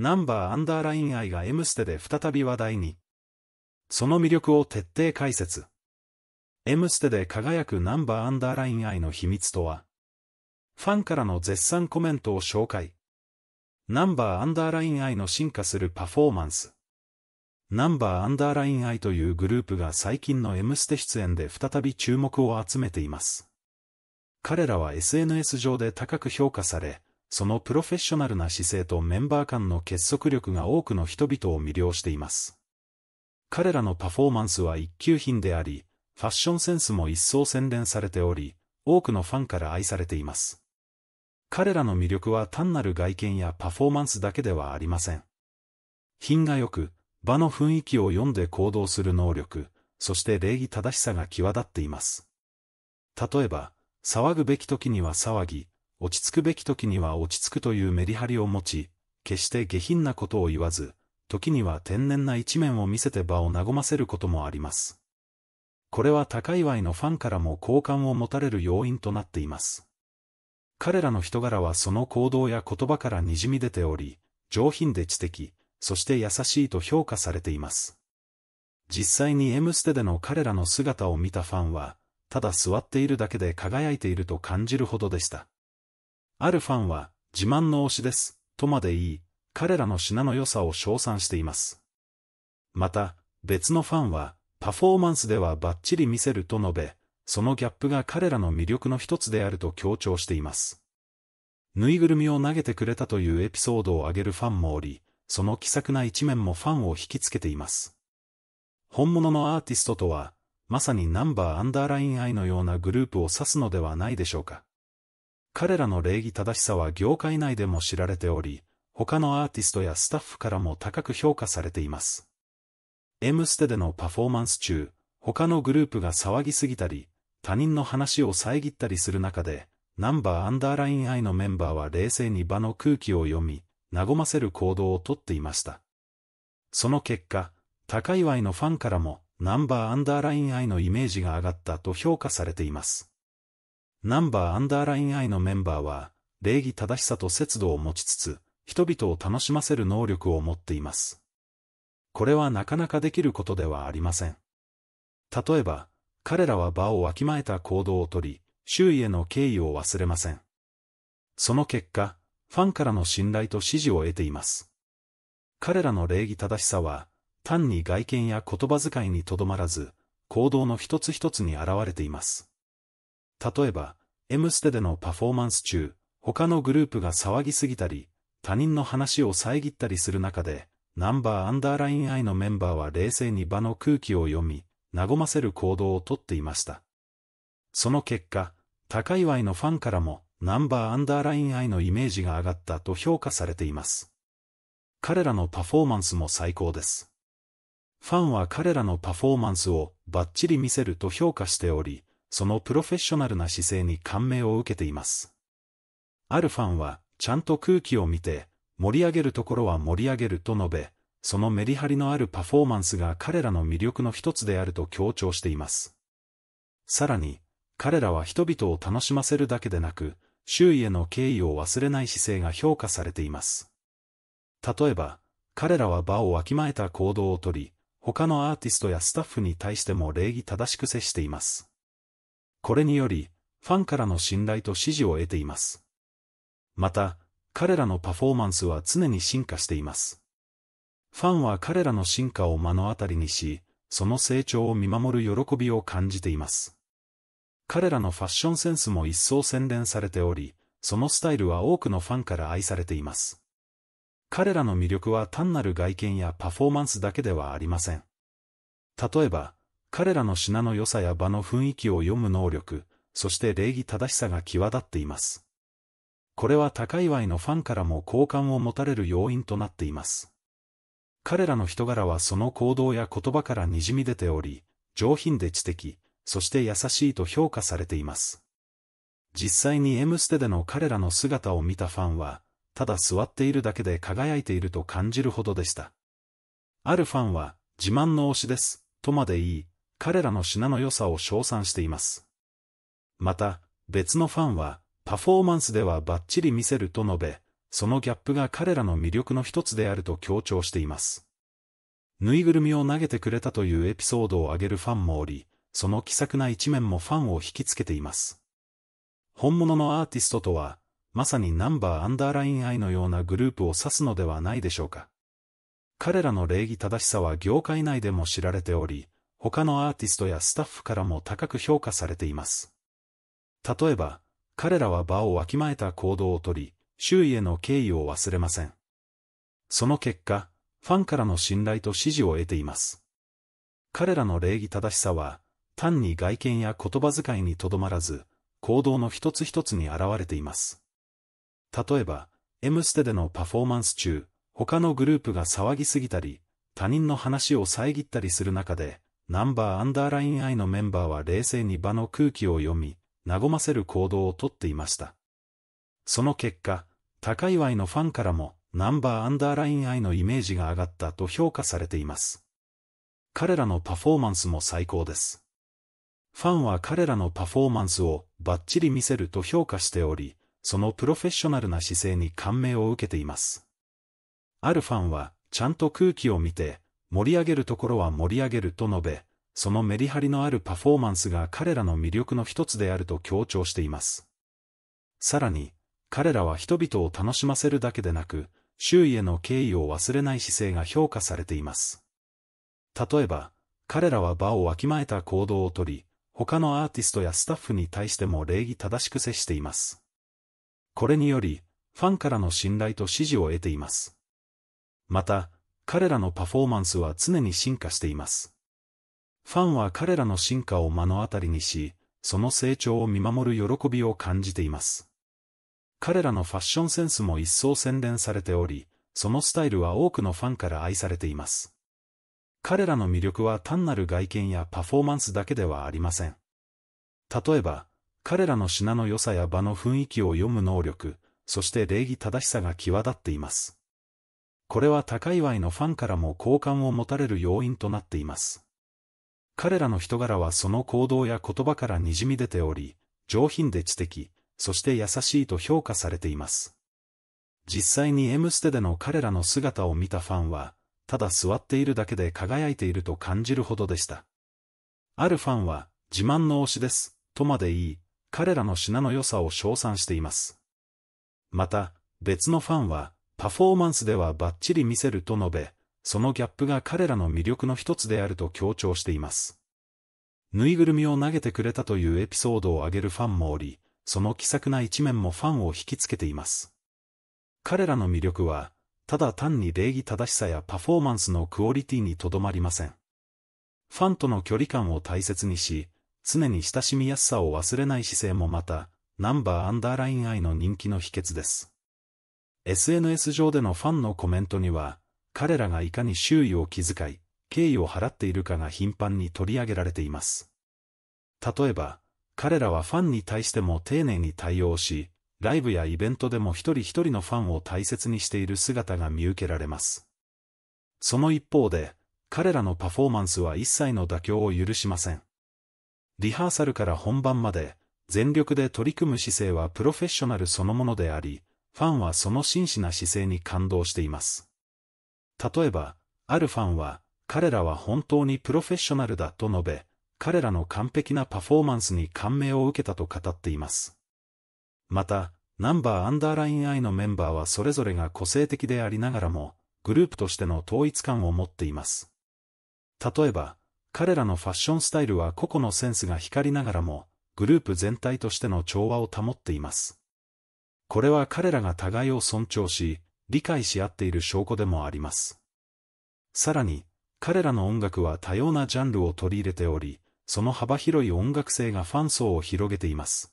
ナンバーアンダーライン愛が M ステで再び話題に。その魅力を徹底解説。M ステで輝くナンバーアンダーライン愛の秘密とはファンからの絶賛コメントを紹介。ナンバーアンダーライン愛の進化するパフォーマンス。ナンバーアンダーライン愛というグループが最近の M ステ出演で再び注目を集めています。彼らは SNS 上で高く評価され、そのプロフェッショナルな姿勢とメンバー間の結束力が多くの人々を魅了しています。彼らのパフォーマンスは一級品であり、ファッションセンスも一層洗練されており、多くのファンから愛されています。彼らの魅力は単なる外見やパフォーマンスだけではありません。品が良く、場の雰囲気を読んで行動する能力、そして礼儀正しさが際立っています。例えば、騒ぐべき時には騒ぎ、落ち着くべき時には落ち着くというメリハリを持ち、決して下品なことを言わず、時には天然な一面を見せて場を和ませることもあります。これは高い祝いのファンからも好感を持たれる要因となっています。彼らの人柄はその行動や言葉からにじみ出ており、上品で知的、そして優しいと評価されています。実際に M ステでの彼らの姿を見たファンは、ただ座っているだけで輝いていると感じるほどでした。あるファンは、自慢の推しです、とまで言い、彼らの品の良さを称賛しています。また、別のファンは、パフォーマンスではバッチリ見せると述べ、そのギャップが彼らの魅力の一つであると強調しています。ぬいぐるみを投げてくれたというエピソードを挙げるファンもおり、その気さくな一面もファンを引きつけています。本物のアーティストとは、まさにナンバーアンダーライン愛のようなグループを指すのではないでしょうか。彼らの礼儀正しさは業界内でも知られており、他のアーティストやスタッフからも高く評価されています。M ステでのパフォーマンス中、他のグループが騒ぎすぎたり、他人の話を遮ったりする中で、ナンバーアンダーライン I のメンバーは冷静に場の空気を読み、和ませる行動をとっていました。その結果、高いワイのファンからも、ナンバーアンダーライン I のイメージが上がったと評価されています。ナンバーアンダーラインイのメンバーは、礼儀正しさと節度を持ちつつ、人々を楽しませる能力を持っています。これはなかなかできることではありません。例えば、彼らは場をわきまえた行動をとり、周囲への敬意を忘れません。その結果、ファンからの信頼と支持を得ています。彼らの礼儀正しさは、単に外見や言葉遣いにとどまらず、行動の一つ一つに現れています。例えば、M ステでのパフォーマンス中、他のグループが騒ぎすぎたり、他人の話を遮ったりする中で、ナンバーアンダーライン I のメンバーは冷静に場の空気を読み、和ませる行動をとっていました。その結果、他祝いのファンからも、ナンバーアンダーライン I のイメージが上がったと評価されています。彼らのパフォーマンスも最高です。ファンは彼らのパフォーマンスをバッチリ見せると評価しており、そのプロフェッショナルな姿勢に感銘を受けています。あるファンは、ちゃんと空気を見て、盛り上げるところは盛り上げると述べ、そのメリハリのあるパフォーマンスが彼らの魅力の一つであると強調しています。さらに、彼らは人々を楽しませるだけでなく、周囲への敬意を忘れない姿勢が評価されています。例えば、彼らは場をわきまえた行動をとり、他のアーティストやスタッフに対しても礼儀正しく接しています。これにより、ファンからの信頼と支持を得ています。また、彼らのパフォーマンスは常に進化しています。ファンは彼らの進化を目の当たりにし、その成長を見守る喜びを感じています。彼らのファッションセンスも一層洗練されており、そのスタイルは多くのファンから愛されています。彼らの魅力は単なる外見やパフォーマンスだけではありません。例えば、彼らの品の良さや場の雰囲気を読む能力、そして礼儀正しさが際立っています。これは高いワイのファンからも好感を持たれる要因となっています。彼らの人柄はその行動や言葉からにじみ出ており、上品で知的、そして優しいと評価されています。実際に M ステでの彼らの姿を見たファンは、ただ座っているだけで輝いていると感じるほどでした。あるファンは、自慢の推しです、とまで言い、彼らの品の良さを称賛しています。また、別のファンは、パフォーマンスではバッチリ見せると述べ、そのギャップが彼らの魅力の一つであると強調しています。ぬいぐるみを投げてくれたというエピソードを挙げるファンもおり、その気さくな一面もファンを引きつけています。本物のアーティストとは、まさにナンバーアンダーライン愛のようなグループを指すのではないでしょうか。彼らの礼儀正しさは業界内でも知られており、他のアーティストやスタッフからも高く評価されています。例えば、彼らは場をわきまえた行動をとり、周囲への敬意を忘れません。その結果、ファンからの信頼と支持を得ています。彼らの礼儀正しさは、単に外見や言葉遣いにとどまらず、行動の一つ一つに現れています。例えば、M ステでのパフォーマンス中、他のグループが騒ぎすぎたり、他人の話を遮ったりする中で、ナンバーアンダーライン I のメンバーは冷静に場の空気を読み、和ませる行動をとっていました。その結果、高いのファンからも、ナンバーアンダーライン I のイメージが上がったと評価されています。彼らのパフォーマンスも最高です。ファンは彼らのパフォーマンスをバッチリ見せると評価しており、そのプロフェッショナルな姿勢に感銘を受けています。あるファンは、ちゃんと空気を見て、盛り上げるところは盛り上げると述べ、そのメリハリのあるパフォーマンスが彼らの魅力の一つであると強調しています。さらに、彼らは人々を楽しませるだけでなく、周囲への敬意を忘れない姿勢が評価されています。例えば、彼らは場をわきまえた行動をとり、他のアーティストやスタッフに対しても礼儀正しく接しています。これにより、ファンからの信頼と支持を得ています。また、彼らのパフォーマンスは常に進化しています。ファンは彼らの進化を目の当たりにし、その成長を見守る喜びを感じています。彼らのファッションセンスも一層洗練されており、そのスタイルは多くのファンから愛されています。彼らの魅力は単なる外見やパフォーマンスだけではありません。例えば、彼らの品の良さや場の雰囲気を読む能力、そして礼儀正しさが際立っています。これは高祝いのファンからも好感を持たれる要因となっています。彼らの人柄はその行動や言葉からにじみ出ており、上品で知的、そして優しいと評価されています。実際に M ステでの彼らの姿を見たファンは、ただ座っているだけで輝いていると感じるほどでした。あるファンは、自慢の推しです、とまで言い、彼らの品の良さを称賛しています。また、別のファンは、パフォーマンスではバッチリ見せると述べ、そのギャップが彼らの魅力の一つであると強調しています。ぬいぐるみを投げてくれたというエピソードを挙げるファンもおり、その気さくな一面もファンを引きつけています。彼らの魅力は、ただ単に礼儀正しさやパフォーマンスのクオリティにとどまりません。ファンとの距離感を大切にし、常に親しみやすさを忘れない姿勢もまた、ナンバーアンダーライン愛の人気の秘訣です。SNS 上でのファンのコメントには、彼らがいかに周囲を気遣い、敬意を払っているかが頻繁に取り上げられています。例えば、彼らはファンに対しても丁寧に対応し、ライブやイベントでも一人一人のファンを大切にしている姿が見受けられます。その一方で、彼らのパフォーマンスは一切の妥協を許しません。リハーサルから本番まで、全力で取り組む姿勢はプロフェッショナルそのものであり、ファンはその真摯な姿勢に感動しています。例えば、あるファンは、彼らは本当にプロフェッショナルだと述べ、彼らの完璧なパフォーマンスに感銘を受けたと語っています。また、ナンバーアンダーライン I のメンバーはそれぞれが個性的でありながらも、グループとしての統一感を持っています。例えば、彼らのファッションスタイルは個々のセンスが光りながらも、グループ全体としての調和を保っています。これは彼らが互いを尊重し、理解し合っている証拠でもあります。さらに、彼らの音楽は多様なジャンルを取り入れており、その幅広い音楽性がファン層を広げています。